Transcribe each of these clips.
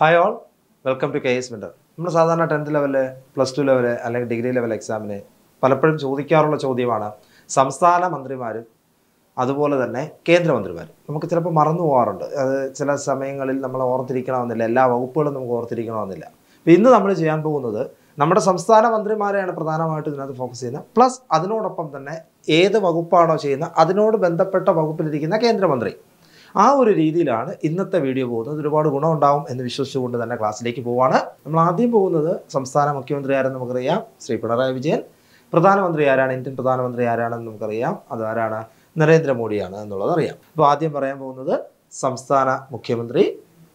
hi all welcome to K S mentor നമ്മൾ സാധാരണ tenth level plus two level അല്ലെങ്കിൽ degree level എക്സാമിന് പലപ്പോഴും ചോദിക്കാറുള്ള ചോദ്യമാണ് സംസ്ഥാന മന്ത്രിമാരും അതുപോലെ തന്നെ കേന്ദ്രമന്ത്രിമാരും നമുക്ക് ചിലപ്പോൾ മറന്നു പോകാറുണ്ട് അത് ചില സമയങ്ങളിൽ നമ്മൾ ഓർത്തിരിക്കണമെന്നില്ല എല്ലാ വകുപ്പുകളും നമുക്ക് ഓർത്തിരിക്കണമെന്നില്ല അപ്പോൾ ഇന്ന് നമ്മൾ ചെയ്യാൻ പോകുന്നത് നമ്മുടെ സംസ്ഥാന മന്ത്രിമാരെയാണ് പ്രധാനമായിട്ടും ഇതിനകത്ത് ഫോക്കസ് ചെയ്യുന്നത് പ്ലസ് അതിനോടൊപ്പം തന്നെ ഏത് വകുപ്പാണോ ചെയ്യുന്നത് അതിനോട് ബന്ധപ്പെട്ട വകുപ്പിലിരിക്കുന്ന കേന്ദ്രമന്ത്രി ആ ഒരു രീതിയിലാണ് ഇന്നത്തെ വീഡിയോ പോകുന്നത് ഒരുപാട് ഗുണമുണ്ടാവും എന്ന് വിശ്വസിച്ചുകൊണ്ട് തന്നെ ക്ലാസ്സിലേക്ക് പോവാണ് നമ്മൾ ആദ്യം പോകുന്നത് സംസ്ഥാന മുഖ്യമന്ത്രി ആരെന്ന് നമുക്കറിയാം ശ്രീ പിണറായി വിജയൻ പ്രധാനമന്ത്രി ആരാണ് ഇന്ത്യൻ പ്രധാനമന്ത്രി ആരാണെന്ന് നമുക്കറിയാം അതാരാണ് നരേന്ദ്രമോദിയാണ് എന്നുള്ളത് അറിയാം അപ്പോൾ ആദ്യം പറയാൻ പോകുന്നത് സംസ്ഥാന മുഖ്യമന്ത്രി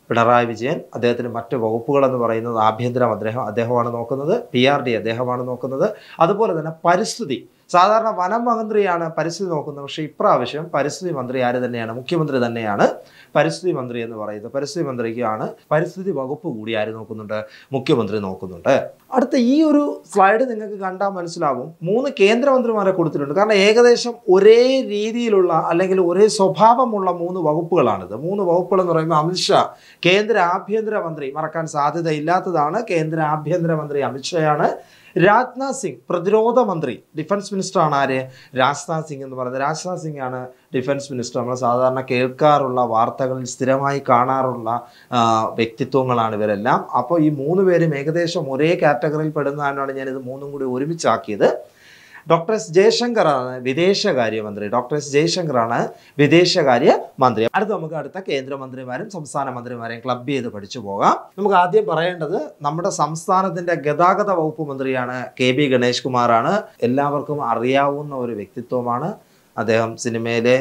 പിണറായി വിജയൻ അദ്ദേഹത്തിന് മറ്റ് വകുപ്പുകൾ എന്ന് പറയുന്നത് ആഭ്യന്തരം അദ്ദേഹം അദ്ദേഹമാണ് നോക്കുന്നത് പി ആർ ഡി അദ്ദേഹമാണ് നോക്കുന്നത് അതുപോലെ തന്നെ പരിസ്ഥിതി സാധാരണ വനം മന്ത്രിയാണ് പരിസ്ഥിതി നോക്കുന്നത് പക്ഷേ ഇപ്രാവശ്യം പരിസ്ഥിതി മന്ത്രി ആര് തന്നെയാണ് മുഖ്യമന്ത്രി തന്നെയാണ് പരിസ്ഥിതി മന്ത്രി എന്ന് പറയുന്നത് പരിസ്ഥിതി മന്ത്രിക്കാണ് പരിസ്ഥിതി വകുപ്പ് കൂടി ആര് നോക്കുന്നുണ്ട് മുഖ്യമന്ത്രി നോക്കുന്നുണ്ട് അടുത്ത ഈ ഒരു സ്ലൈഡ് നിങ്ങൾക്ക് കണ്ടാൽ മനസ്സിലാവും മൂന്ന് കേന്ദ്രമന്ത്രിമാരെ കൊടുത്തിട്ടുണ്ട് കാരണം ഏകദേശം ഒരേ രീതിയിലുള്ള അല്ലെങ്കിൽ ഒരേ സ്വഭാവമുള്ള മൂന്ന് വകുപ്പുകളാണിത് മൂന്ന് വകുപ്പുകൾ എന്ന് പറയുമ്പോൾ അമിത്ഷാ കേന്ദ്ര ആഭ്യന്തരമന്ത്രി മറക്കാൻ സാധ്യതയില്ലാത്തതാണ് കേന്ദ്ര ആഭ്യന്തരമന്ത്രി അമിത്ഷായാണ് രാജ്നാഥ് സിംഗ് പ്രതിരോധ മന്ത്രി ഡിഫൻസ് മിനിസ്റ്റർ ആണ് ആര് രാജ്നാഥ് സിംഗ് എന്ന് പറയുന്നത് രാജ്നാഥ് സിംഗ് ആണ് ഡിഫൻസ് മിനിസ്റ്റർ നമ്മൾ സാധാരണ കേൾക്കാറുള്ള വാർത്തകളിൽ സ്ഥിരമായി കാണാറുള്ള വ്യക്തിത്വങ്ങളാണ് ഇവരെല്ലാം അപ്പോൾ ഈ മൂന്ന് പേരും ഏകദേശം ഒരേ കാറ്റഗറിയിൽ പെടുന്നതാണ് ഞാനിത് മൂന്നും കൂടി ഒരുമിച്ചാക്കിയത് ഡോക്ടർ എസ് ജയശങ്കറാണ് വിദേശകാര്യമന്ത്രി ഡോക്ടർ എസ് ജയശങ്കറാണ് വിദേശകാര്യ മന്ത്രി അടുത്ത നമുക്ക് അടുത്ത കേന്ദ്രമന്ത്രിമാരും സംസ്ഥാന മന്ത്രിമാരെയും ക്ലബ് ചെയ്ത് പഠിച്ചു പോകാം നമുക്ക് ആദ്യം പറയേണ്ടത് നമ്മുടെ സംസ്ഥാനത്തിന്റെ ഗതാഗത വകുപ്പ് മന്ത്രിയാണ് കെ ബി ഗണേഷ് കുമാറാണ് എല്ലാവർക്കും അറിയാവുന്ന ഒരു വ്യക്തിത്വമാണ് അദ്ദേഹം സിനിമയിലെ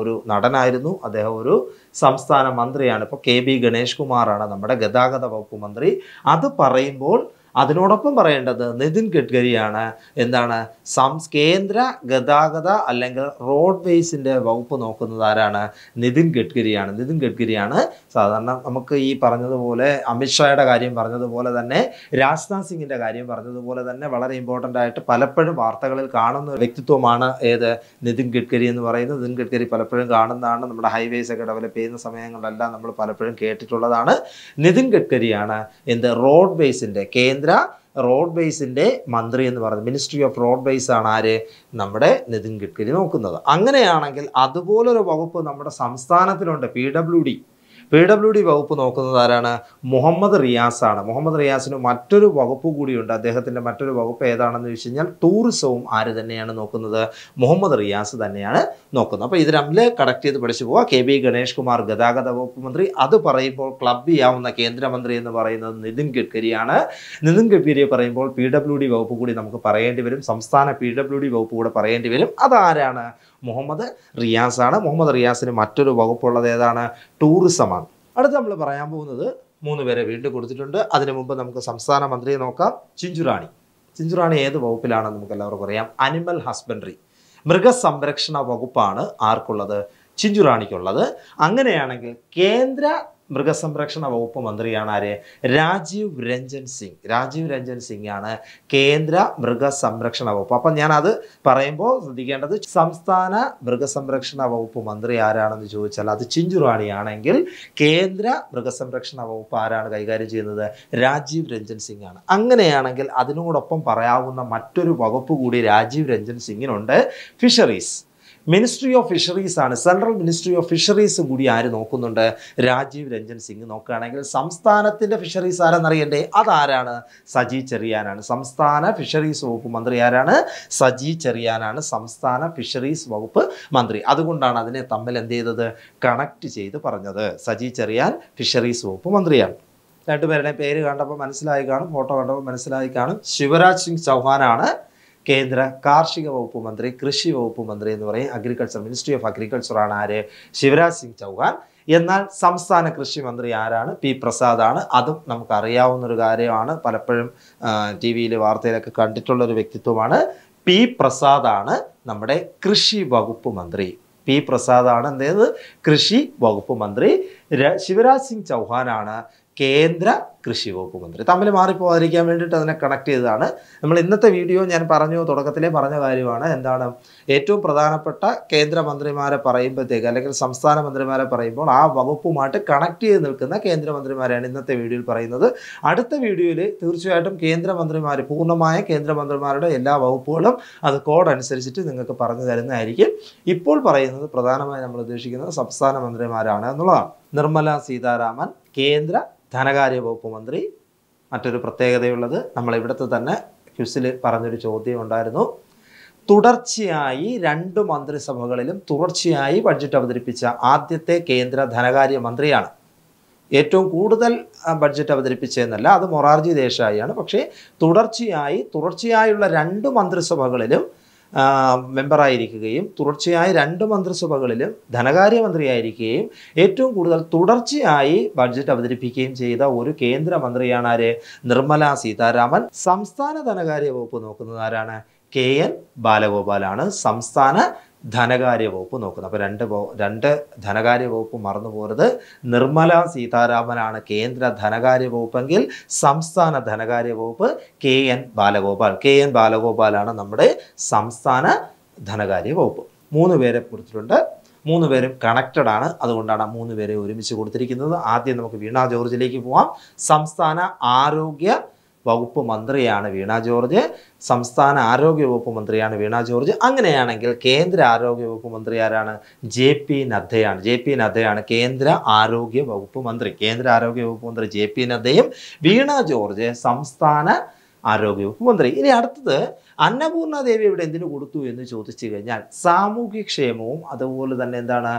ഒരു നടനായിരുന്നു അദ്ദേഹം ഒരു സംസ്ഥാന മന്ത്രിയാണ് ഇപ്പോൾ കെ ബി ഗണേഷ് കുമാറാണ് നമ്മുടെ ഗതാഗത വകുപ്പ് മന്ത്രി അത് പറയുമ്പോൾ അതിനോടൊപ്പം പറയേണ്ടത് നിതിൻ ഗഡ്കരിയാണ് എന്താണ് സം കേന്ദ്ര ഗതാഗത അല്ലെങ്കിൽ റോഡ് വേസിൻ്റെ വകുപ്പ് നോക്കുന്നത് ആരാണ് നിതിൻ ഗഡ്കരിയാണ് നിതിൻ ഗഡ്കരിയാണ് സാധാരണ നമുക്ക് ഈ പറഞ്ഞതുപോലെ അമിത്ഷായുടെ കാര്യം പറഞ്ഞതുപോലെ തന്നെ രാജ്നാഥ് സിംഗിൻ്റെ കാര്യം പറഞ്ഞതുപോലെ തന്നെ വളരെ ഇമ്പോർട്ടൻ്റ് ആയിട്ട് പലപ്പോഴും വാർത്തകളിൽ കാണുന്ന വ്യക്തിത്വമാണ് ഏത് നിതിൻ ഗഡ്കരി എന്ന് പറയുന്നത് നിതിൻ ഗഡ്കരി പലപ്പോഴും കാണുന്നതാണ് നമ്മുടെ ഹൈവേസ് ഒക്കെ ഡെവലപ്പ് ചെയ്യുന്ന സമയങ്ങളിലെല്ലാം നമ്മൾ പലപ്പോഴും കേട്ടിട്ടുള്ളതാണ് നിതിൻ ഗഡ്കരിയാണ് എന്ത് റോഡ് വേസിൻ്റെ കേന്ദ്ര കേന്ദ്ര റോഡ് ബേസിൻ്റെ മന്ത്രി എന്ന് പറയുന്നത് മിനിസ്ട്രി ഓഫ് റോഡ് ബേസ് ആണ് ആര് നമ്മുടെ നിതിൻ ഗഡ്കരി നോക്കുന്നത് അങ്ങനെയാണെങ്കിൽ അതുപോലൊരു വകുപ്പ് നമ്മുടെ സംസ്ഥാനത്തിലുണ്ട് P W D P W D വകുപ്പ് നോക്കുന്നത് ആരാണ് മുഹമ്മദ് റിയാസ് ആണ് മുഹമ്മദ് റിയാസിന് മറ്റൊരു വകുപ്പ് കൂടിയുണ്ട് അദ്ദേഹത്തിൻ്റെ മറ്റൊരു വകുപ്പ് ഏതാണെന്ന് വെച്ച് കഴിഞ്ഞാൽ ടൂറിസവും ആര് തന്നെയാണ് നോക്കുന്നത് മുഹമ്മദ് റിയാസ് തന്നെയാണ് നോക്കുന്നത് അപ്പോൾ ഇത് രണ്ടിൽ കണക്ട് ചെയ്ത് പഠിച്ചു പോവുക കെ ബി ഗണേഷ് കുമാർ ഗതാഗത വകുപ്പ് മന്ത്രി അത് പറയുമ്പോൾ ക്ലബ് ചെയ്യാവുന്ന കേന്ദ്രമന്ത്രി എന്ന് പറയുന്നത് നിതിൻ ഗഡ്കരിയാണ് നിതിൻ ഗഡ്കരിയെ പറയുമ്പോൾ പി ഡബ്ല്യു ഡി വകുപ്പ് കൂടി നമുക്ക് പറയേണ്ടി വരും സംസ്ഥാന പി ഡബ്ല്യു ഡി വകുപ്പ് കൂടെ പറയേണ്ടി വരും അതാരാണ് മുഹമ്മദ് റിയാസാണ് മുഹമ്മദ് റിയാസിന് മറ്റൊരു വകുപ്പുള്ളത് ഏതാണ് ടൂറിസമാണ് അടുത്ത് നമ്മൾ പറയാൻ പോകുന്നത് മൂന്ന് പേരെ വീണ്ടും കൊടുത്തിട്ടുണ്ട് അതിനു മുമ്പ് നമുക്ക് സംസ്ഥാന മന്ത്രിയെ നോക്കാം ചിഞ്ചുറാണി ചിഞ്ചുറാണി ഏത് വകുപ്പിലാണെന്ന് നമുക്ക് എല്ലാവർക്കും അറിയാം അനിമൽ ഹസ്ബൻഡറി മൃഗസംരക്ഷണ വകുപ്പാണ് ആർക്കുള്ളത് ചിഞ്ചുറാണിക്കുള്ളത് അങ്ങനെയാണെങ്കിൽ കേന്ദ്ര മൃഗസംരക്ഷണ വകുപ്പ് മന്ത്രിയാണ് ആര് രാജീവ് രഞ്ജൻ സിംഗ് രാജീവ് രഞ്ജൻ സിംഗ് ആണ് കേന്ദ്ര മൃഗസംരക്ഷണ വകുപ്പ് അപ്പം അത് പറയുമ്പോൾ ശ്രദ്ധിക്കേണ്ടത് സംസ്ഥാന മൃഗസംരക്ഷണ വകുപ്പ് മന്ത്രി ആരാണെന്ന് ചോദിച്ചാൽ അത് ചിഞ്ചുറാണിയാണെങ്കിൽ കേന്ദ്ര മൃഗസംരക്ഷണ വകുപ്പ് ആരാണ് കൈകാര്യം ചെയ്യുന്നത് രാജീവ് രഞ്ജൻ സിംഗ് ആണ് അങ്ങനെയാണെങ്കിൽ അതിനോടൊപ്പം പറയാവുന്ന മറ്റൊരു വകുപ്പ് കൂടി രാജീവ് രഞ്ജൻ സിംഗിനുണ്ട് ഫിഷറീസ് മിനിസ്ട്രി ഓഫ് ഫിഷറീസ് ആണ് സെൻട്രൽ മിനിസ്ട്രി ഓഫ് ഫിഷറീസ് കൂടി ആര് നോക്കുന്നുണ്ട് രാജീവ് രഞ്ജൻ സിംഗ് നോക്കുകയാണെങ്കിൽ സംസ്ഥാനത്തിൻ്റെ ഫിഷറീസ് ആരെന്നറിയണ്ടേ അതാരാണ് സജി ചെറിയാനാണ് സംസ്ഥാന ഫിഷറീസ് വകുപ്പ് മന്ത്രി ആരാണ് സജി ചെറിയാനാണ് സംസ്ഥാന ഫിഷറീസ് വകുപ്പ് മന്ത്രി അതുകൊണ്ടാണ് അതിനെ തമ്മിൽ എന്ത് ചെയ്തത് കണക്ട് ചെയ്ത് പറഞ്ഞത് സജി ചെറിയാൻ ഫിഷറീസ് വകുപ്പ് മന്ത്രിയാണ് രണ്ടുപേരുടെ പേര് കണ്ടപ്പോൾ മനസ്സിലായി കാണും ഫോട്ടോ കണ്ടപ്പോൾ മനസ്സിലായി കാണും ശിവരാജ് സിംഗ് ചൗഹാനാണ് കേന്ദ്ര കാർഷിക വകുപ്പ് മന്ത്രി കൃഷി വകുപ്പ് മന്ത്രി എന്ന് പറയും അഗ്രികൾച്ചർ മിനിസ്ട്രി ഓഫ് അഗ്രികൾച്ചറാണ് ആര് ശിവരാജ് സിംഗ് ചൗഹാൻ എന്നാൽ സംസ്ഥാന കൃഷി മന്ത്രി ആരാണ് പി പ്രസാദ് ആണ് അതും നമുക്കറിയാവുന്നൊരു കാര്യമാണ് പലപ്പോഴും ടി വിയിൽ വാർത്തയിലൊക്കെ കണ്ടിട്ടുള്ള ഒരു വ്യക്തിത്വമാണ് പി പ്രസാദ് ആണ് നമ്മുടെ കൃഷി വകുപ്പ് മന്ത്രി പി പ്രസാദ് ആണ് എന്തേത് കൃഷി വകുപ്പ് മന്ത്രി ശിവരാജ് സിംഗ് ചൗഹാനാണ് കേന്ദ്ര കൃഷി വകുപ്പ് മന്ത്രി തമ്മിൽ മാറിപ്പോകാതിരിക്കാൻ വേണ്ടിയിട്ട് അതിനെ കണക്ട് ചെയ്തതാണ് നമ്മൾ ഇന്നത്തെ വീഡിയോ ഞാൻ പറഞ്ഞു തുടക്കത്തിലേ പറഞ്ഞ കാര്യമാണ് എന്താണ് ഏറ്റവും പ്രധാനപ്പെട്ട കേന്ദ്രമന്ത്രിമാരെ പറയുമ്പോഴത്തേക്ക് അല്ലെങ്കിൽ സംസ്ഥാന മന്ത്രിമാരെ പറയുമ്പോൾ ആ വകുപ്പുമായിട്ട് കണക്ട് ചെയ്ത് നിൽക്കുന്ന കേന്ദ്രമന്ത്രിമാരെയാണ് ഇന്നത്തെ വീഡിയോയിൽ പറയുന്നത് അടുത്ത വീഡിയോയിൽ തീർച്ചയായിട്ടും കേന്ദ്രമന്ത്രിമാർ പൂർണ്ണമായ കേന്ദ്രമന്ത്രിമാരുടെ എല്ലാ വകുപ്പുകളും അത് കോഡ് അനുസരിച്ചിട്ട് നിങ്ങൾക്ക് പറഞ്ഞു തരുന്നതായിരിക്കും ഇപ്പോൾ പറയുന്നത് പ്രധാനമായും നമ്മൾ ഉദ്ദേശിക്കുന്നത് സംസ്ഥാന മന്ത്രിമാരാണ് എന്നുള്ളതാണ് നിർമ്മല സീതാരാമൻ കേന്ദ്ര ധനകാര്യ വകുപ്പ് മന്ത്രി മറ്റൊരു പ്രത്യേകതയുള്ളത് നമ്മൾ ഇവിടുത്തെ തന്നെ ക്യൂസിൽ പറഞ്ഞൊരു ചോദ്യം ഉണ്ടായിരുന്നു തുടർച്ചയായി രണ്ട് മന്ത്രിസഭകളിലും തുടർച്ചയായി ബഡ്ജറ്റ് അവതരിപ്പിച്ച ആദ്യത്തെ കേന്ദ്ര ധനകാര്യ മന്ത്രിയാണ് ഏറ്റവും കൂടുതൽ ബഡ്ജറ്റ് അവതരിപ്പിച്ചതെന്നല്ല അത് മൊറാർജി ദേശായിയാണ് പക്ഷേ തുടർച്ചയായി തുടർച്ചയായുള്ള രണ്ട് മന്ത്രിസഭകളിലും മെമ്പറായിരിക്കുകയും തുടർച്ചയായ രണ്ട് മന്ത്രിസഭകളിലും ധനകാര്യമന്ത്രിയായിരിക്കുകയും ഏറ്റവും കൂടുതൽ തുടർച്ചയായി ബഡ്ജറ്റ് അവതരിപ്പിക്കുകയും ചെയ്ത ഒരു കേന്ദ്രമന്ത്രിയാണ് ആര് നിർമ്മല സീതാരാമൻ സംസ്ഥാന ധനകാര്യ വകുപ്പ് നോക്കുന്നത് ആരാണ് കെ എൻ ബാലഗോപാലാണ് സംസ്ഥാന ധനകാര്യ വകുപ്പ് നോക്കുന്നത് അപ്പോൾ രണ്ട് രണ്ട് ധനകാര്യ വകുപ്പ് മറന്നു പോരുത് നിർമ്മല സീതാരാമനാണ് കേന്ദ്ര ധനകാര്യ വകുപ്പെങ്കിൽ സംസ്ഥാന ധനകാര്യ വകുപ്പ് K N Balagopal K N ബാലഗോപാലാണ് നമ്മുടെ സംസ്ഥാന ധനകാര്യ വകുപ്പ് മൂന്ന് പേരെ കുറിച്ചിട്ടുണ്ട് മൂന്ന് പേരും കണക്റ്റഡ് ആണ് അതുകൊണ്ടാണ് മൂന്ന് പേരെ ഒരുമിച്ച് കൊടുത്തിരിക്കുന്നത് ആദ്യം നമുക്ക് വീണ ജോർജിലേക്ക് പോവാം സംസ്ഥാന ആരോഗ്യ വകുപ്പ് മന്ത്രിയാണ് വീണ ജോർജ് സംസ്ഥാന ആരോഗ്യവകുപ്പ് മന്ത്രിയാണ് വീണ ജോർജ് അങ്ങനെയാണെങ്കിൽ കേന്ദ്ര ആരോഗ്യവകുപ്പ് മന്ത്രി ആരാണ് ജെ പി നദ്ദയാണ് ജെ പി നദ്ദയാണ് കേന്ദ്ര ആരോഗ്യ വകുപ്പ് മന്ത്രി കേന്ദ്ര ആരോഗ്യ വകുപ്പ് മന്ത്രി ജെ പി നദ്ദയും വീണ ജോർജ് സംസ്ഥാന ആരോഗ്യവകുപ്പ് മന്ത്രി ഇനി അടുത്തത് അന്നപൂർണാദേവി ഇവിടെ എന്തിനു കൊടുത്തു എന്ന് ചോദിച്ചു കഴിഞ്ഞാൽ സാമൂഹ്യക്ഷേമവും അതുപോലെ തന്നെ എന്താണ്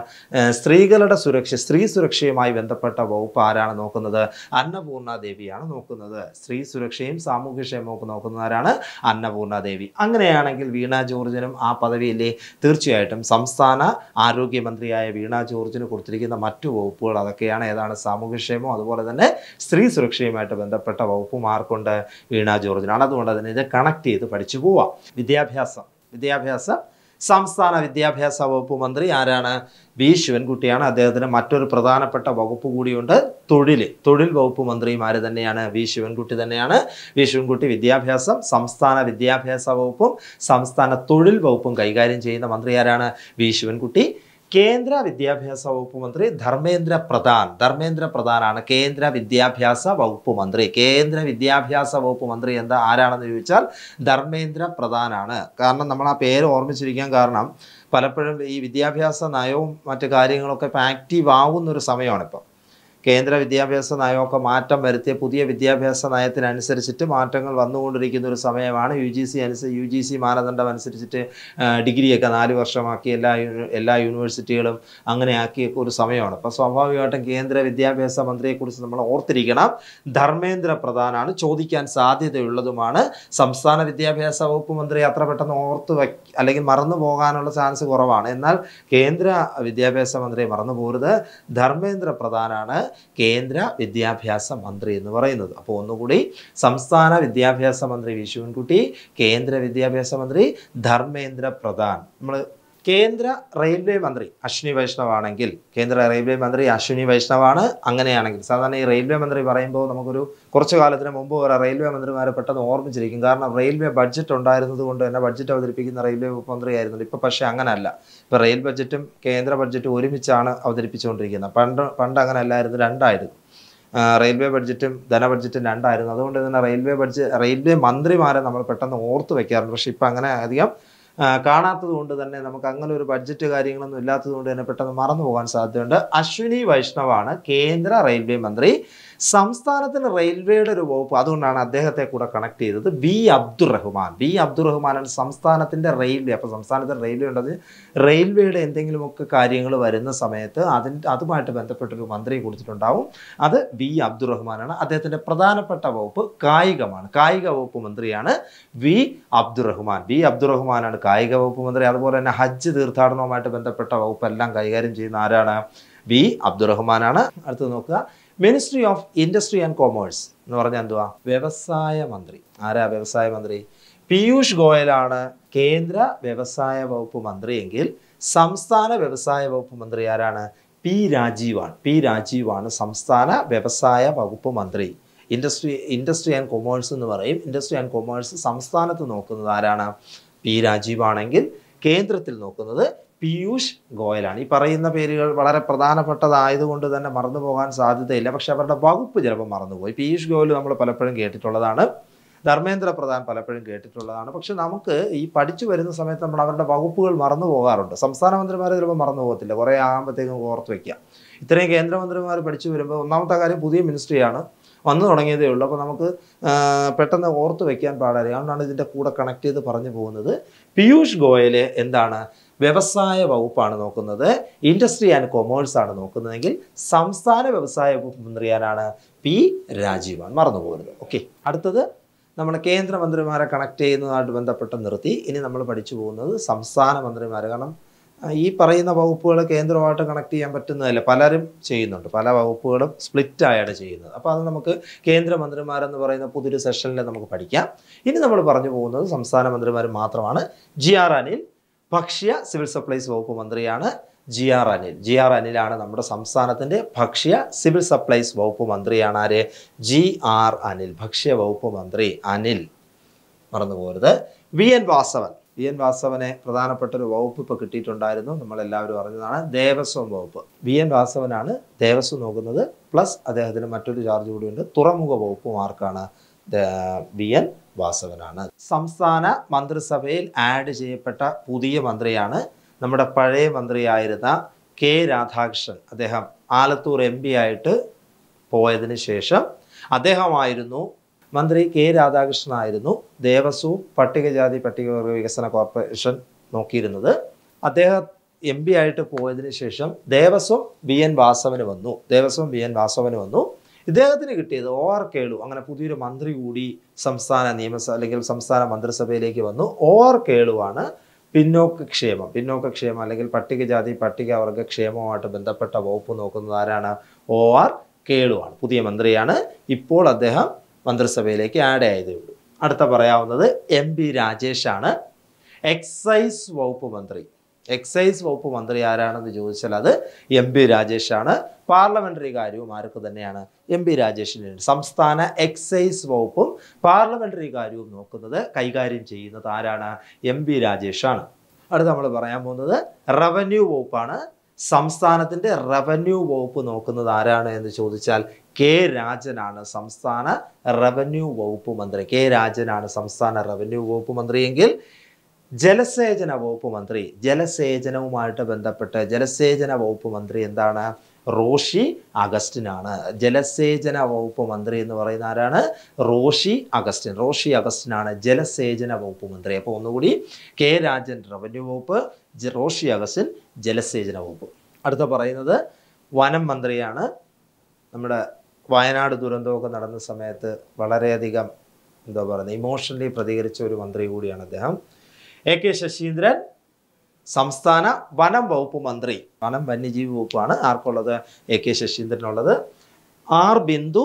സ്ത്രീകളുടെ സുരക്ഷ സ്ത്രീ സുരക്ഷയുമായി ബന്ധപ്പെട്ട വകുപ്പ് ആരാണ് നോക്കുന്നത് അന്നപൂർണാദേവിയാണ് നോക്കുന്നത് സ്ത്രീ സുരക്ഷയും സാമൂഹ്യക്ഷേമവും ഒക്കെ നോക്കുന്നവരാണ് അന്നപൂർണാദേവി അങ്ങനെയാണെങ്കിൽ വീണ ജോർജിനും ആ പദവിയിലെ തീർച്ചയായിട്ടും സംസ്ഥാന ആരോഗ്യമന്ത്രിയായ വീണ ജോർജിന് കൊടുത്തിരിക്കുന്ന മറ്റു വകുപ്പുകൾ അതൊക്കെയാണ് ഏതാണ് സാമൂഹ്യക്ഷേമം അതുപോലെ തന്നെ സ്ത്രീ സുരക്ഷയുമായിട്ട് ബന്ധപ്പെട്ട വകുപ്പ് മാർക്കുണ്ട് വീണ ജോർജിനാണ് അതുകൊണ്ട് തന്നെ ഇത് കണക്ട് ചെയ്ത് പഠിച്ചു പോവാം വിദ്യാഭ്യാസം വിദ്യാഭ്യാസ സംസ്ഥാന വിദ്യാഭ്യാസ വകുപ്പ് മന്ത്രി ആരാണ് വി ശിവൻകുട്ടിയാണ് അദ്ദേഹത്തിന് മറ്റൊരു പ്രധാനപ്പെട്ട വകുപ്പ് കൂടിയുണ്ട് തൊഴിൽ തൊഴിൽ വകുപ്പ് മന്ത്രിമാര് തന്നെയാണ് വി ശിവൻകുട്ടി തന്നെയാണ് വി ശിവൻകുട്ടി വിദ്യാഭ്യാസം സംസ്ഥാന വിദ്യാഭ്യാസ വകുപ്പും സംസ്ഥാന തൊഴിൽ വകുപ്പും കൈകാര്യം ചെയ്യുന്ന മന്ത്രി ആരാണ് വി ശിവൻകുട്ടി കേന്ദ്ര വിദ്യാഭ്യാസ വകുപ്പ് മന്ത്രി ധർമ്മേന്ദ്ര പ്രധാൻ ധർമ്മേന്ദ്ര പ്രധാനാണ് കേന്ദ്ര വിദ്യാഭ്യാസ വകുപ്പ് മന്ത്രി കേന്ദ്ര വിദ്യാഭ്യാസ വകുപ്പ് മന്ത്രി എന്താ ആരാണെന്ന് ചോദിച്ചാൽ ധർമ്മേന്ദ്ര പ്രധാനാണ് കാരണം നമ്മൾ ആ പേര് ഓർമ്മിച്ചിരിക്കാൻ കാരണം പലപ്പോഴും ഈ വിദ്യാഭ്യാസ നയവും മറ്റു കാര്യങ്ങളൊക്കെ ആക്റ്റീവ് ആവുന്ന ഒരു കേന്ദ്ര വിദ്യാഭ്യാസ നയമൊക്കെ മാറ്റം വരുത്തിയ പുതിയ വിദ്യാഭ്യാസ നയത്തിനനുസരിച്ചിട്ട് മാറ്റങ്ങൾ വന്നുകൊണ്ടിരിക്കുന്ന ഒരു സമയമാണ് യു ജി സി അനുസരിച്ച് യു ജി സി മാനദണ്ഡം അനുസരിച്ചിട്ട് ഡിഗ്രിയൊക്കെ നാല് വർഷമാക്കി എല്ലാ എല്ലാ യൂണിവേഴ്സിറ്റികളും അങ്ങനെ ആക്കിയൊക്കെ ഒരു സമയമാണ് അപ്പോൾ സ്വാഭാവികമായിട്ടും കേന്ദ്ര വിദ്യാഭ്യാസ മന്ത്രിയെക്കുറിച്ച് നമ്മൾ ഓർത്തിരിക്കണം ധർമ്മേന്ദ്ര പ്രധാനാണ് ചോദിക്കാൻ സാധ്യതയുള്ളതുമാണ് സംസ്ഥാന വിദ്യാഭ്യാസ വകുപ്പ് മന്ത്രി അത്ര പെട്ടെന്ന് ഓർത്ത് വയ്ക്ക അല്ലെങ്കിൽ മറന്നു പോകാനുള്ള ചാൻസ് കുറവാണ് എന്നാൽ കേന്ദ്ര വിദ്യാഭ്യാസ മന്ത്രി മറന്നു പോരുത് ധർമ്മേന്ദ്ര പ്രധാനാണ് കേന്ദ്ര വിദ്യാഭ്യാസ മന്ത്രി എന്ന് പറയുന്നത് അപ്പോൾ ഒന്നുകൂടി സംസ്ഥാന വിദ്യാഭ്യാസ മന്ത്രി വി കേന്ദ്ര വിദ്യാഭ്യാസ മന്ത്രി ധർമ്മേന്ദ്ര പ്രധാൻ നമ്മൾ കേന്ദ്ര റെയിൽവേ മന്ത്രി അശ്വിനി വൈഷ്ണവാണെങ്കിൽ കേന്ദ്ര റെയിൽവേ മന്ത്രി അശ്വിനി വൈഷ്ണവാണ് അങ്ങനെയാണെങ്കിൽ സാധാരണ ഈ റെയിൽവേ മന്ത്രി പറയുമ്പോൾ നമുക്കൊരു കുറച്ച് കാലത്തിന് മുമ്പ് വരെ റെയിൽവേ മന്ത്രിമാരെ പെട്ടെന്ന് ഓർമ്മിച്ചിരിക്കും കാരണം റെയിൽവേ ബഡ്ജറ്റ് ഉണ്ടായിരുന്നത് കൊണ്ട് തന്നെ ബഡ്ജറ്റ് അവതരിപ്പിക്കുന്ന റെയിൽവേ മന്ത്രിയായിരുന്നു ഇപ്പോൾ പക്ഷേ അങ്ങനല്ല ഇപ്പം റെയിൽ ബഡ്ജറ്റും കേന്ദ്ര ബഡ്ജറ്റും ഒരുമിച്ചാണ് അവതരിപ്പിച്ചുകൊണ്ടിരിക്കുന്നത് പണ്ട് പണ്ട് അങ്ങനെ അല്ലായിരുന്നു രണ്ടായിരുന്നു റെയിൽവേ ബഡ്ജറ്റും ധന ബഡ്ജറ്റും രണ്ടായിരുന്നു അതുകൊണ്ട് തന്നെ റെയിൽവേ ബഡ്ജറ്റ് റെയിൽവേ മന്ത്രിമാരെ നമ്മൾ പെട്ടെന്ന് ഓർത്ത് വെക്കാറുണ്ട് പക്ഷേ ഇപ്പം അങ്ങനെ അധികം കാണാത്തത് കൊണ്ട് തന്നെ നമുക്ക് അങ്ങനെ ഒരു ബഡ്ജറ്റ് കാര്യങ്ങളൊന്നും ഇല്ലാത്തത് കൊണ്ട് തന്നെ പെട്ടെന്ന് മറന്നു പോകാൻ സാധ്യതയുണ്ട് അശ്വിനി വൈഷ്ണവാണ് കേന്ദ്ര റെയിൽവേ മന്ത്രി സംസ്ഥാനത്തിന് റെയിൽവേയുടെ ഒരു വകുപ്പ് അതുകൊണ്ടാണ് അദ്ദേഹത്തെ കൂടെ കണക്ട് ചെയ്തത് ബി അബ്ദുറഹ്മാൻ ബി അബ്ദുറഹ്മാനാണ് സംസ്ഥാനത്തിൻ്റെ റെയിൽവേ അപ്പോൾ സംസ്ഥാനത്തിന് റെയിൽവേ ഉണ്ടത് റെയിൽവേയുടെ എന്തെങ്കിലുമൊക്കെ കാര്യങ്ങൾ വരുന്ന സമയത്ത് അതിൻ്റെ അതുമായിട്ട് ബന്ധപ്പെട്ടൊരു മന്ത്രിയെ കൊടുത്തിട്ടുണ്ടാവും അത് ബി അബ്ദുറഹ്മാനാണ് അദ്ദേഹത്തിൻ്റെ പ്രധാനപ്പെട്ട വകുപ്പ് കായികമാണ് കായിക വകുപ്പ് മന്ത്രിയാണ് വി അബ്ദുറഹ്മാൻ ബി അബ്ദുറഹ്മാനാണ് കായിക വകുപ്പ് മന്ത്രി അതുപോലെ തന്നെ ഹജ്ജ് തീർത്ഥാടനവുമായിട്ട് ബന്ധപ്പെട്ട വകുപ്പെല്ലാം കൈകാര്യം ചെയ്യുന്ന ആരാണ് വി അബ്ദുറഹ്മാനാണ് അടുത്ത് നോക്കുക ministry of industry and commerce എന്ന് പറഞ്ഞാൽ എന്തുവാ വ്യവസായ മന്ത്രി ആരാ വ്യവസായ മന്ത്രി പീയൂഷ് ഗോയലാണ് കേന്ദ്ര വ്യവസായ വകുപ്പ് മന്ത്രിയെങ്കിൽ സംസ്ഥാന വ്യവസായ വകുപ്പ് മന്ത്രി ആരാണ് പി രാജീവാണ് പി രാജീവാണ് സംസ്ഥാന വ്യവസായ വകുപ്പ് മന്ത്രി ഇൻഡസ്ട്രി ഇൻഡസ്ട്രി ആൻഡ് കൊമേഴ്സ് എന്ന് പറയും ഇൻഡസ്ട്രി ആൻഡ് കൊമേഴ്സ് സംസ്ഥാനത്ത് നോക്കുന്നത് ആരാണ് പി രാജീവാണെങ്കിൽ കേന്ദ്രത്തിൽ നോക്കുന്നത് പീയൂഷ് ഗോയലാണ് ഈ പറയുന്ന പേരുകൾ വളരെ പ്രധാനപ്പെട്ടതായതുകൊണ്ട് തന്നെ മറന്നു പോകാൻ സാധ്യതയില്ല പക്ഷെ അവരുടെ വകുപ്പ് ചിലപ്പോൾ മറന്നുപോയി പീയൂഷ് ഗോയൽ നമ്മൾ പലപ്പോഴും കേട്ടിട്ടുള്ളതാണ് ധർമ്മേന്ദ്ര പ്രധാൻ പലപ്പോഴും കേട്ടിട്ടുള്ളതാണ് പക്ഷെ നമുക്ക് ഈ പഠിച്ചു വരുന്ന സമയത്ത് നമ്മൾ അവരുടെ വകുപ്പുകൾ മറന്നു പോകാറുണ്ട് സംസ്ഥാന മന്ത്രിമാരെ ചിലപ്പോൾ മറന്നു പോകത്തില്ല കുറേ ആകുമ്പോഴത്തേക്കും ഓർത്ത് വയ്ക്കുക ഇത്രയും കേന്ദ്രമന്ത്രിമാർ പഠിച്ചു വരുമ്പോൾ ഒന്നാമത്തെ കാര്യം പുതിയ മിനിസ്ട്രിയാണ് വന്നു തുടങ്ങിയതേ ഉള്ളൂ അപ്പോൾ നമുക്ക് പെട്ടെന്ന് ഓർത്ത് വയ്ക്കാൻ പാടില്ല അതുകൊണ്ടാണ് ഇതിൻ്റെ കൂടെ കണക്ട് ചെയ്ത് പറഞ്ഞു പോകുന്നത് പീയൂഷ് ഗോയൽ എന്താണ് വ്യവസായ വകുപ്പാണ് നോക്കുന്നത് ഇൻഡസ്ട്രി ആൻഡ് കൊമേഴ്സ് ആണ് നോക്കുന്നതെങ്കിൽ സംസ്ഥാന വ്യവസായ വകുപ്പ് മന്ത്രിയാനാണ് പി രാജീവാണ് മറന്നുപോകരുത് ഓക്കെ അടുത്തത് നമ്മൾ കേന്ദ്രമന്ത്രിമാരെ കണക്ട് ചെയ്യുന്നതുമായിട്ട് ബന്ധപ്പെട്ട് നിർത്തി ഇനി നമ്മൾ പഠിച്ചു പോകുന്നത് സംസ്ഥാന മന്ത്രിമാർ കാരണം ഈ പറയുന്ന വകുപ്പുകൾ കേന്ദ്രമായിട്ട് കണക്ട് ചെയ്യാൻ പറ്റുന്നതല്ല പലരും ചെയ്യുന്നുണ്ട് പല വകുപ്പുകളും സ്പ്ലിറ്റ് ആയാണ് ചെയ്യുന്നത് അപ്പോൾ അത് നമുക്ക് കേന്ദ്രമന്ത്രിമാരെന്ന് പറയുന്ന പുതിയൊരു സെഷനിൽ നമുക്ക് പഠിക്കാം ഇനി നമ്മൾ പറഞ്ഞു പോകുന്നത് സംസ്ഥാന മന്ത്രിമാർ മാത്രമാണ് ആർ അനിൽ ഭക്ഷ്യ സിവിൽ സപ്ലൈസ് വകുപ്പ് മന്ത്രിയാണ് G R Anil G R അനിലാണ് നമ്മുടെ സംസ്ഥാനത്തിൻ്റെ ഭക്ഷ്യ സിവിൽ സപ്ലൈസ് വകുപ്പ് മന്ത്രിയാണ് ആര് ജി ആർ അനിൽ ഭക്ഷ്യ വകുപ്പ് മന്ത്രി അനിൽ മറന്നുപോകരുത് V N Vasavan V N വാസവനെ പ്രധാനപ്പെട്ട ഒരു വകുപ്പ് ഇപ്പോൾ കിട്ടിയിട്ടുണ്ടായിരുന്നു നമ്മളെല്ലാവരും അറിഞ്ഞതാണ് ദേവസ്വം വകുപ്പ് വി എൻ വാസവനാണ് ദേവസ്വം നോക്കുന്നത് പ്ലസ് അദ്ദേഹത്തിന് മറ്റൊരു ചാർജ് കൂടിയുണ്ട് തുറമുഖ വകുപ്പ് മാർക്കാണ് വി എൻ വാസവനാണ് സംസ്ഥാന മന്ത്രിസഭയിൽ ആഡ് ചെയ്യപ്പെട്ട പുതിയ മന്ത്രിയാണ് നമ്മുടെ പഴയ മന്ത്രിയായിരുന്ന കെ രാധാകൃഷ്ണൻ അദ്ദേഹം ആലത്തൂർ എം പി ആയിട്ട് പോയതിന് ശേഷം അദ്ദേഹമായിരുന്നു മന്ത്രി കെ രാധാകൃഷ്ണൻ ആയിരുന്നു ദേവസ്വം പട്ടികജാതി പട്ടികവർഗ വികസന കോർപ്പറേഷൻ നോക്കിയിരുന്നത് അദ്ദേഹം എം പി ആയിട്ട് പോയതിന് ശേഷം ദേവസ്വം വി എൻ വാസവന് വന്നു ദേവസ്വം വി എൻ വാസവന് വന്നു ഇദ്ദേഹത്തിന് കിട്ടിയത് ഒ ആർ കേളു അങ്ങനെ പുതിയൊരു മന്ത്രി കൂടി സംസ്ഥാന നിയമസഭ അല്ലെങ്കിൽ സംസ്ഥാന മന്ത്രിസഭയിലേക്ക് വന്നു ഒ ആർ കേളുവാണ് പിന്നോക്ക ക്ഷേമം പിന്നോക്ക ക്ഷേമം അല്ലെങ്കിൽ പട്ടികജാതി പട്ടികവർഗ ക്ഷേമവുമായിട്ട് ബന്ധപ്പെട്ട വകുപ്പ് നോക്കുന്നത് ആരാണ് ഒ ആർ കേളുവാണ് പുതിയ മന്ത്രിയാണ് ഇപ്പോൾ അദ്ദേഹം മന്ത്രിസഭയിലേക്ക് ആഡ് ആയതേ ഉള്ളൂ അടുത്ത പറയാവുന്നത് എം പി രാജേഷാണ് എക്സൈസ് വകുപ്പ് മന്ത്രി എക്സൈസ് വകുപ്പ് മന്ത്രി ആരാണെന്ന് ചോദിച്ചാൽ അത് എം പി രാജേഷാണ് പാർലമെന്ററി കാര്യവും ആർക്ക് തന്നെയാണ് എം പി രാജേഷിൻ്റെ സംസ്ഥാന എക്സൈസ് വകുപ്പും പാർലമെന്ററി കാര്യവും നോക്കുന്നത് കൈകാര്യം ചെയ്യുന്നത് ആരാണ് എം പി രാജേഷാണ് അടുത്ത് നമ്മൾ പറയാൻ പോകുന്നത് റവന്യൂ വകുപ്പാണ് സംസ്ഥാനത്തിൻ്റെ റവന്യൂ വകുപ്പ് നോക്കുന്നത് ആരാണ് എന്ന് ചോദിച്ചാൽ കെ രാജനാണ് സംസ്ഥാന റവന്യൂ വകുപ്പ് മന്ത്രി കെ രാജനാണ് സംസ്ഥാന റവന്യൂ വകുപ്പ് മന്ത്രിയെങ്കിൽ ജലസേചന വകുപ്പ് മന്ത്രി ജലസേചനവുമായിട്ട് ബന്ധപ്പെട്ട് ജലസേചന വകുപ്പ് മന്ത്രി എന്താണ് റോഷി അഗസ്റ്റിനാണ് ജലസേചന വകുപ്പ് മന്ത്രി എന്ന് പറയുന്ന ആരാണ് റോഷി അഗസ്റ്റിൻ റോഷി അഗസ്റ്റിനാണ് ജലസേചന വകുപ്പ് മന്ത്രി അപ്പോൾ ഒന്നുകൂടി കെ രാജൻ റവന്യൂ വകുപ്പ് റോഷി അഗസ്റ്റിൻ ജലസേചന വകുപ്പ് അടുത്ത പറയുന്നത് വനം മന്ത്രിയാണ് നമ്മുടെ വയനാട് ദുരന്തമൊക്കെ നടന്ന സമയത്ത് വളരെയധികം എന്താ പറയുന്നത് ഇമോഷണലി പ്രതികരിച്ച ഒരു മന്ത്രി കൂടിയാണ് അദ്ദേഹം എ കെ ശശീന്ദ്രൻ സംസ്ഥാന വനം വകുപ്പ് മന്ത്രി വനം വന്യജീവി വകുപ്പാണ് ആർക്കുള്ളത് എ കെ ശശീന്ദ്രനുള്ളത് ആർ ബിന്ദു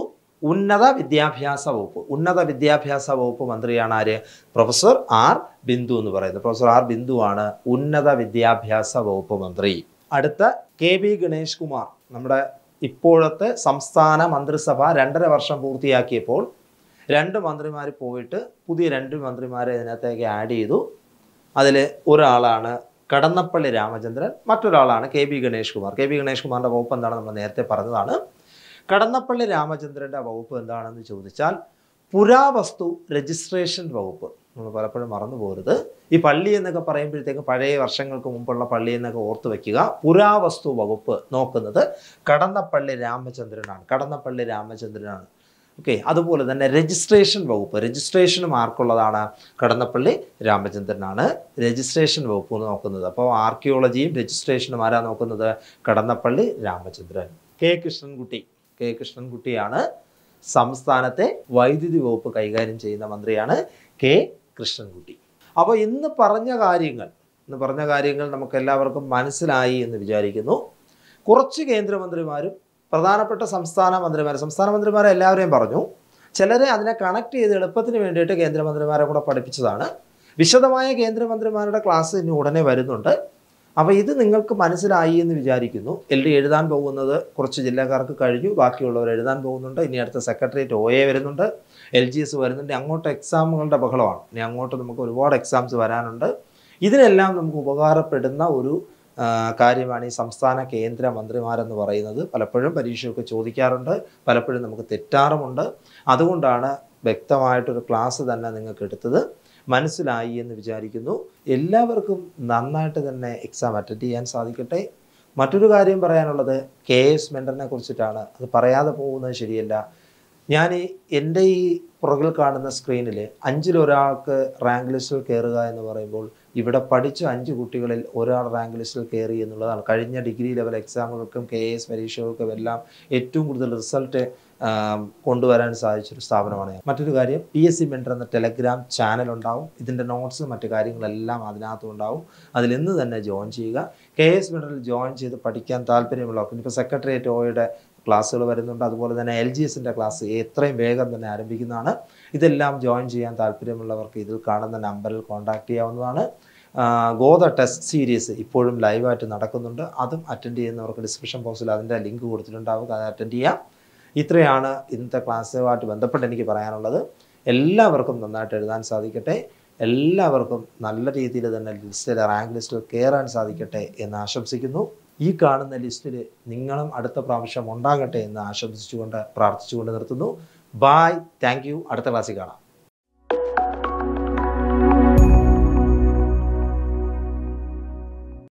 ഉന്നത വിദ്യാഭ്യാസ വകുപ്പ് ഉന്നത വിദ്യാഭ്യാസ വകുപ്പ് മന്ത്രിയാണ് ആര് പ്രൊഫസർ ആർ ബിന്ദു എന്ന് പറയുന്നത് പ്രൊഫസർ ആർ ബിന്ദു ആണ് ഉന്നത വിദ്യാഭ്യാസ വകുപ്പ് മന്ത്രി അടുത്ത കെ ബി ഗണേഷ് കുമാർ നമ്മുടെ ഇപ്പോഴത്തെ സംസ്ഥാന മന്ത്രിസഭ രണ്ടര വർഷം പൂർത്തിയാക്കിയപ്പോൾ രണ്ട് മന്ത്രിമാർ പോയിട്ട് പുതിയ രണ്ട് മന്ത്രിമാരെ ഇതിനകത്തേക്ക് ആഡ് ചെയ്തു അതിൽ ഒരാളാണ് കടന്നപ്പള്ളി രാമചന്ദ്രൻ മറ്റൊരാളാണ് K B Ganesh Kumar K B Ganesh കുമാറിൻ്റെ വകുപ്പ് എന്താണ് നമ്മൾ നേരത്തെ പറഞ്ഞതാണ് കടന്നപ്പള്ളി രാമചന്ദ്രൻ്റെ വകുപ്പ് എന്താണെന്ന് ചോദിച്ചാൽ പുരാവസ്തു രജിസ്ട്രേഷൻ വകുപ്പ് നമ്മൾ പലപ്പോഴും മറന്നു പോരുത് ഈ പള്ളി എന്നൊക്കെ പറയുമ്പോഴത്തേക്ക് പഴയ വർഷങ്ങൾക്ക് മുമ്പുള്ള പള്ളി എന്നൊക്കെ ഓർത്തു വയ്ക്കുക പുരാവസ്തു വകുപ്പ് നോക്കുന്നത് കടന്നപ്പള്ളി രാമചന്ദ്രനാണ് കടന്നപ്പള്ളി രാമചന്ദ്രനാണ് ഓക്കെ അതുപോലെ തന്നെ രജിസ്ട്രേഷൻ വകുപ്പ് രജിസ്ട്രേഷനും ആർക്കുള്ളതാണ് കടന്നപ്പള്ളി രാമചന്ദ്രനാണ് രജിസ്ട്രേഷൻ വകുപ്പ് നോക്കുന്നത് അപ്പോൾ ആർക്കിയോളജിയും രജിസ്ട്രേഷനും ആരാ നോക്കുന്നത് കടന്നപ്പള്ളി രാമചന്ദ്രൻ കെ കൃഷ്ണൻകുട്ടി കെ കൃഷ്ണൻകുട്ടിയാണ് സംസ്ഥാനത്തെ വൈദ്യുതി വകുപ്പ് കൈകാര്യം ചെയ്യുന്ന മന്ത്രിയാണ് കെ കൃഷ്ണൻകുട്ടി അപ്പോൾ ഇന്ന് പറഞ്ഞ കാര്യങ്ങൾ ഇന്ന് പറഞ്ഞ കാര്യങ്ങൾ നമുക്ക് എല്ലാവർക്കും മനസ്സിലായി എന്ന് വിചാരിക്കുന്നു കുറച്ച് കേന്ദ്രമന്ത്രിമാരും പ്രധാനപ്പെട്ട സംസ്ഥാന മന്ത്രിമാർ സംസ്ഥാന മന്ത്രിമാരെ എല്ലാവരെയും പറഞ്ഞു ചിലരെ അതിനെ കണക്ട് ചെയ്ത് എളുപ്പത്തിന് വേണ്ടിയിട്ട് കേന്ദ്രമന്ത്രിമാരെ കൂടെ പഠിപ്പിച്ചതാണ് വിശദമായ കേന്ദ്രമന്ത്രിമാരുടെ ക്ലാസ് ഇനി ഉടനെ വരുന്നുണ്ട് അപ്പോൾ ഇത് നിങ്ങൾക്ക് മനസ്സിലായി എന്ന് വിചാരിക്കുന്നു എൽ ഡി എഴുതാൻ പോകുന്നത് കുറച്ച് ജില്ലക്കാർക്ക് കഴിഞ്ഞു ബാക്കിയുള്ളവർ എഴുതാൻ പോകുന്നുണ്ട് ഇനി അടുത്ത സെക്രട്ടേറിയറ്റ് ഒ എ വരുന്നുണ്ട് എൽ ജി എസ് വരുന്നുണ്ട് അങ്ങോട്ട് എക്സാമുകളുടെ ബഹളമാണ് ഇനി അങ്ങോട്ട് നമുക്ക് ഒരുപാട് എക്സാംസ് വരാനുണ്ട് ഇതിനെല്ലാം നമുക്ക് ഉപകാരപ്പെടുന്ന ഒരു കാര്യമാണ് ഈ സംസ്ഥാന കേന്ദ്ര മന്ത്രിമാരെന്ന് പറയുന്നത് പലപ്പോഴും പരീക്ഷയൊക്കെ ചോദിക്കാറുണ്ട് പലപ്പോഴും നമുക്ക് തെറ്റാറുമുണ്ട് അതുകൊണ്ടാണ് വ്യക്തമായിട്ടൊരു ക്ലാസ് തന്നെ നിങ്ങൾക്ക് എടുത്തത് മനസ്സിലായി എന്ന് വിചാരിക്കുന്നു എല്ലാവർക്കും നന്നായിട്ട് തന്നെ എക്സാം അറ്റൻഡ് ചെയ്യാൻ സാധിക്കട്ടെ മറ്റൊരു കാര്യം പറയാനുള്ളത് കെ എസ് മെൻഡറിനെ കുറിച്ചിട്ടാണ് അത് പറയാതെ പോകുന്നത് ശരിയല്ല ഞാൻ ഈ എൻ്റെ ഈ പുറകിൽ കാണുന്ന സ്ക്രീനിൽ അഞ്ചിലൊരാൾക്ക് റാങ്ക് ലിസ്റ്റിൽ കയറുക എന്ന് പറയുമ്പോൾ ഇവിടെ പഠിച്ച അഞ്ച് കുട്ടികളിൽ ഒരാൾ റാങ്ക് ലിസ്റ്റിൽ കയറി എന്നുള്ളതാണ് കഴിഞ്ഞ ഡിഗ്രി ലെവൽ എക്സാമുകൾക്കും കെ എസ് പരീക്ഷകൾക്കും എല്ലാം ഏറ്റവും കൂടുതൽ റിസൾട്ട് കൊണ്ടുവരാൻ സാധിച്ചൊരു സ്ഥാപനമാണ് മറ്റൊരു കാര്യം പി എസ് സി മെൻറ്റർ എന്ന ടെലഗ്രാം ചാനൽ ഉണ്ടാവും ഇതിൻ്റെ നോട്ട്സ് മറ്റു കാര്യങ്ങളെല്ലാം അതിനകത്തും ഉണ്ടാവും അതിൽ ഇന്ന് തന്നെ ജോയിൻ ചെയ്യുക കെ എസ് മെൻറ്ററിൽ ജോയിൻ ചെയ്ത് പഠിക്കാൻ താല്പര്യമുള്ളവർക്ക് ഇപ്പോൾ സെക്രട്ടേറിയറ്റ് ഓയുടെ ക്ലാസ്സുകൾ വരുന്നുണ്ട് അതുപോലെ തന്നെ എൽ ജി എസിൻ്റെ ക്ലാസ് എത്രയും വേഗം തന്നെ ആരംഭിക്കുന്നതാണ് ഇതെല്ലാം ജോയിൻ ചെയ്യാൻ താല്പര്യമുള്ളവർക്ക് ഇതിൽ കാണുന്ന നമ്പറിൽ കോൺടാക്റ്റ് ചെയ്യാവുന്നതാണ് ഗോദ ടെസ്റ്റ് സീരീസ് ഇപ്പോഴും ലൈവായിട്ട് നടക്കുന്നുണ്ട് അതും അറ്റൻഡ് ചെയ്യുന്നവർക്ക് ഡിസ്ക്രിപ്ഷൻ ബോക്സിൽ അതിൻ്റെ ലിങ്ക് കൊടുത്തിട്ടുണ്ടാവും അത് അറ്റൻഡ് ചെയ്യാം ഇത്രയാണ് ഇന്നത്തെ ക്ലാസ്സുമായിട്ട് ബന്ധപ്പെട്ട് എനിക്ക് പറയാനുള്ളത് എല്ലാവർക്കും നന്നായിട്ട് എഴുതാൻ സാധിക്കട്ടെ എല്ലാവർക്കും നല്ല രീതിയിൽ തന്നെ ലിസ്റ്റിൽ റാങ്ക് ലിസ്റ്റിൽ കയറാൻ സാധിക്കട്ടെ എന്ന് ആശംസിക്കുന്നു ഈ കാണുന്ന ലിസ്റ്റിൽ നിങ്ങളും അടുത്ത പ്രാവശ്യം ഉണ്ടാകട്ടെ എന്ന് ആശംസിച്ചുകൊണ്ട് പ്രാർത്ഥിച്ചുകൊണ്ട് നിർത്തുന്നു ബായ് താങ്ക് അടുത്ത ക്ലാസ്സിൽ കാണാം